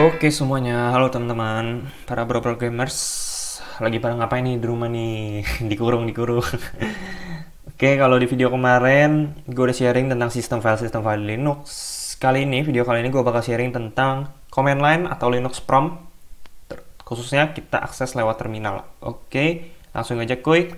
Oke semuanya, halo teman-teman, para bro gamers lagi pada ngapain nih di rumah nih, dikurung dikurung. Oke, kalau di video kemarin gue udah sharing tentang sistem file sistem file Linux. Kali ini video kali ini gue bakal sharing tentang command line atau Linux prompt, khususnya kita akses lewat terminal. Oke, langsung aja kuy.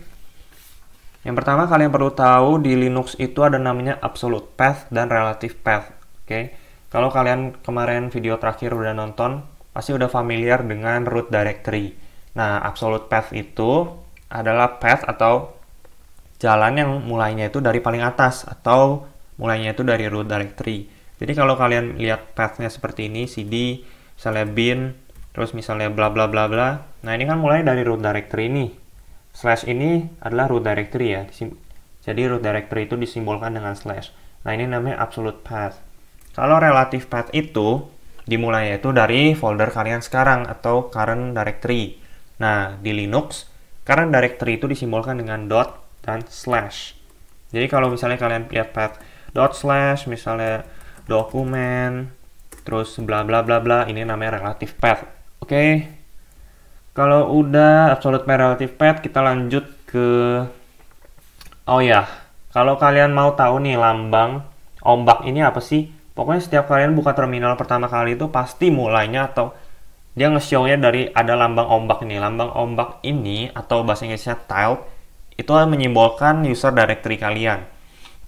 Yang pertama kalian perlu tahu di Linux itu ada namanya absolute path dan relative path. Oke kalau kalian kemarin video terakhir udah nonton, pasti udah familiar dengan root directory. Nah, absolute path itu adalah path atau jalan yang mulainya itu dari paling atas atau mulainya itu dari root directory. Jadi kalau kalian lihat pathnya seperti ini, cd, misalnya bin, terus misalnya bla bla bla bla. Nah, ini kan mulai dari root directory ini. Slash ini adalah root directory ya. Jadi root directory itu disimbolkan dengan slash. Nah, ini namanya absolute path. Kalau relative path itu dimulai itu dari folder kalian sekarang atau current directory. Nah, di Linux, current directory itu disimbolkan dengan dot dan slash. Jadi kalau misalnya kalian lihat path dot slash, misalnya dokumen, terus bla bla bla bla, ini namanya relative path. Oke, okay. kalau udah absolute path relative path, kita lanjut ke, oh ya, kalau kalian mau tahu nih lambang ombak ini apa sih? Pokoknya setiap kalian buka terminal pertama kali itu pasti mulainya atau dia nge nya dari ada lambang ombak ini. Lambang ombak ini atau bahasa Inggrisnya tiled itu menyimbolkan user directory kalian.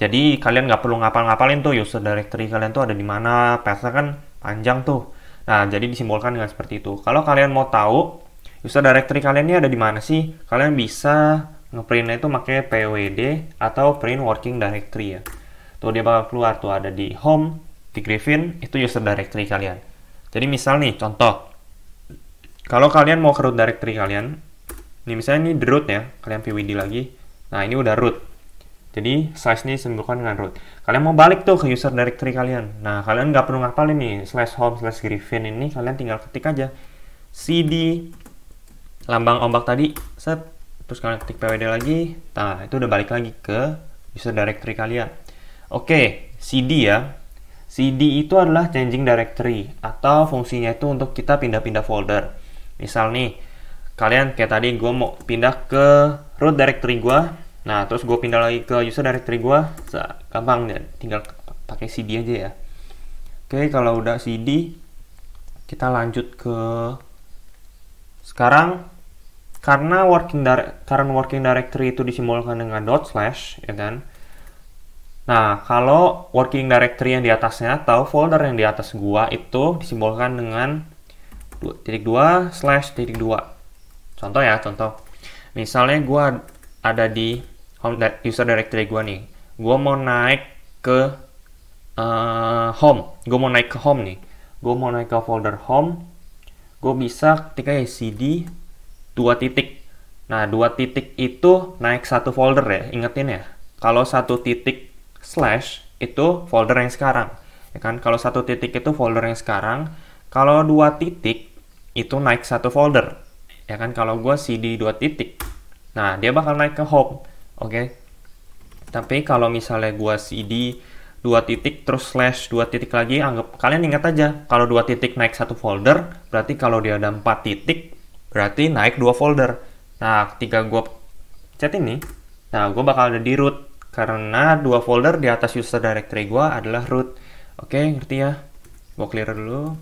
Jadi kalian nggak perlu ngapal-ngapalin tuh user directory kalian tuh ada di mana, pathnya kan panjang tuh. Nah, jadi disimbolkan dengan seperti itu. Kalau kalian mau tahu user directory kalian ini ada di mana sih, kalian bisa ngeprintnya itu pakai PWD atau print working directory ya. Tuh dia bakal keluar tuh ada di home, di Griffin itu user directory kalian. Jadi misal nih contoh, kalau kalian mau ke root directory kalian, ini misalnya ini the root ya, kalian pwd lagi. Nah ini udah root. Jadi size ini sembuhkan dengan root. Kalian mau balik tuh ke user directory kalian. Nah kalian nggak perlu ngapalin nih slash home slash griffin ini kalian tinggal ketik aja cd lambang ombak tadi set terus kalian ketik pwd lagi. Nah itu udah balik lagi ke user directory kalian. Oke, okay, cd ya CD itu adalah changing directory atau fungsinya itu untuk kita pindah-pindah folder. Misal nih, kalian kayak tadi gue mau pindah ke root directory gue, nah terus gue pindah lagi ke user directory gue, gampang ya, tinggal pakai CD aja ya. Oke, kalau udah CD, kita lanjut ke sekarang karena working current working directory itu disimbolkan dengan dot slash, ya kan? Nah, kalau working directory yang di atasnya atau folder yang di atas gua itu disimbolkan dengan titik dua slash titik dua. Contoh ya, contoh. Misalnya gua ada di home user directory gua nih. Gua mau naik ke uh, home. Gua mau naik ke home nih. Gua mau naik ke folder home. Gua bisa ketika ya cd dua titik. Nah, dua titik itu naik satu folder ya, ingetin ya. Kalau satu titik slash itu folder yang sekarang. Ya kan? Kalau satu titik itu folder yang sekarang, kalau dua titik itu naik satu folder. Ya kan? Kalau gue CD dua titik, nah dia bakal naik ke home. Oke. Okay? Tapi kalau misalnya gue CD dua titik terus slash dua titik lagi, anggap kalian ingat aja kalau dua titik naik satu folder, berarti kalau dia ada empat titik, berarti naik dua folder. Nah, ketika gue chat ini, nah gue bakal ada di root karena dua folder di atas user directory gua adalah root. Oke, ngerti ya? Gue clear dulu.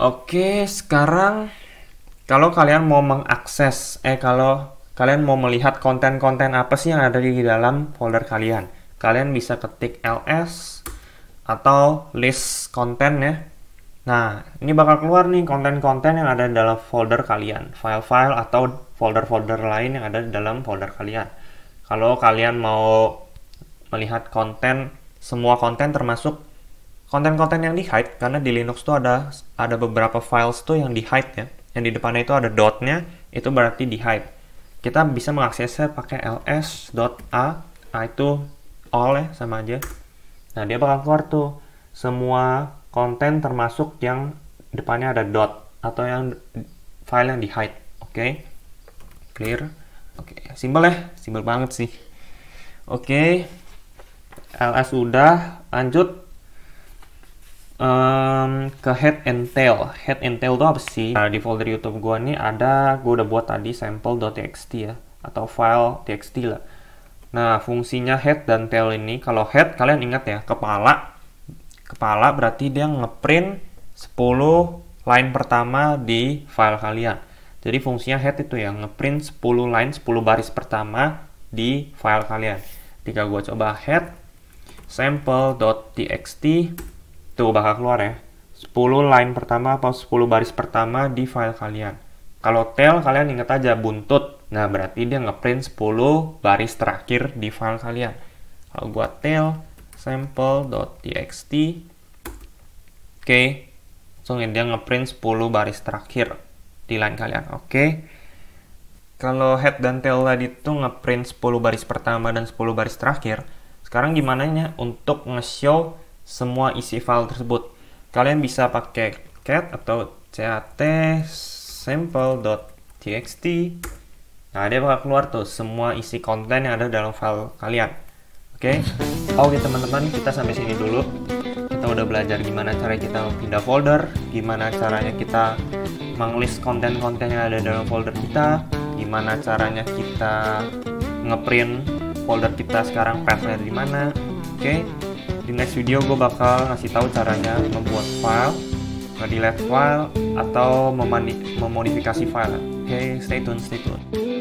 Oke, sekarang kalau kalian mau mengakses, eh kalau kalian mau melihat konten-konten apa sih yang ada di dalam folder kalian, kalian bisa ketik ls atau list konten ya. Nah, ini bakal keluar nih konten-konten yang ada dalam folder kalian, file-file atau folder-folder lain yang ada di dalam folder kalian kalau kalian mau melihat konten semua konten termasuk konten-konten yang di hide karena di Linux tuh ada ada beberapa files tuh yang di hide ya yang di depannya itu ada dotnya itu berarti di hide kita bisa mengaksesnya pakai ls.a a itu all ya sama aja nah dia bakal keluar tuh semua konten termasuk yang depannya ada dot atau yang file yang di hide oke okay? clear Oke, okay. simpel ya, simpel banget sih. Oke, okay. LS sudah, lanjut um, ke head and tail. Head and tail itu apa sih? Nah, di folder YouTube gua ini ada, gua udah buat tadi sample.txt ya, atau file txt lah. Nah, fungsinya head dan tail ini, kalau head kalian ingat ya, kepala. Kepala berarti dia ngeprint 10 line pertama di file kalian jadi fungsinya head itu yang ngeprint 10 line, 10 baris pertama di file kalian. Jika gua coba head sample.txt, tuh bakal keluar ya. 10 line pertama atau 10 baris pertama di file kalian. Kalau tail kalian ingat aja buntut. Nah, berarti dia ngeprint 10 baris terakhir di file kalian. Kalau gua tail sample.txt, oke, okay. langsung ya, dia ngeprint 10 baris terakhir di line kalian. Ya. Oke. Okay. Kalau head dan tail tadi itu ngeprint 10 baris pertama dan 10 baris terakhir, sekarang gimana nya untuk nge-show semua isi file tersebut? Kalian bisa pakai cat atau cat sample.txt. Nah, dia bakal keluar tuh semua isi konten yang ada dalam file kalian. Oke. Okay? Oke, okay, teman-teman, kita sampai sini dulu. Kita udah belajar gimana cara kita pindah folder, gimana caranya kita menglist konten-konten yang ada dalam folder kita gimana caranya kita ngeprint folder kita sekarang pathnya di mana oke okay. di next video gue bakal ngasih tahu caranya membuat file nge-delete file atau memodifikasi file oke okay, stay tune stay tune